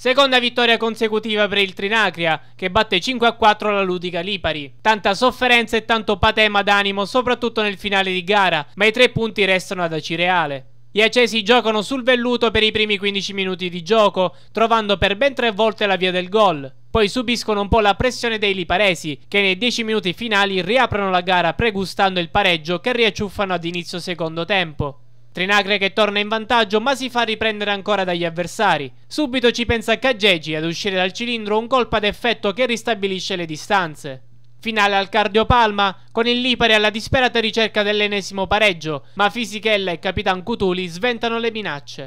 Seconda vittoria consecutiva per il Trinacria, che batte 5-4 la Ludica Lipari. Tanta sofferenza e tanto patema d'animo, soprattutto nel finale di gara, ma i tre punti restano ad Acireale. Gli accesi giocano sul velluto per i primi 15 minuti di gioco, trovando per ben tre volte la via del gol. Poi subiscono un po' la pressione dei liparesi, che nei 10 minuti finali riaprono la gara pregustando il pareggio che riacciuffano ad inizio secondo tempo. Trinacre che torna in vantaggio ma si fa riprendere ancora dagli avversari. Subito ci pensa Caggegi ad uscire dal cilindro un colpo ad effetto che ristabilisce le distanze. Finale al cardiopalma, con il Lipari alla disperata ricerca dell'ennesimo pareggio, ma Fisichella e Capitan Cutuli sventano le minacce.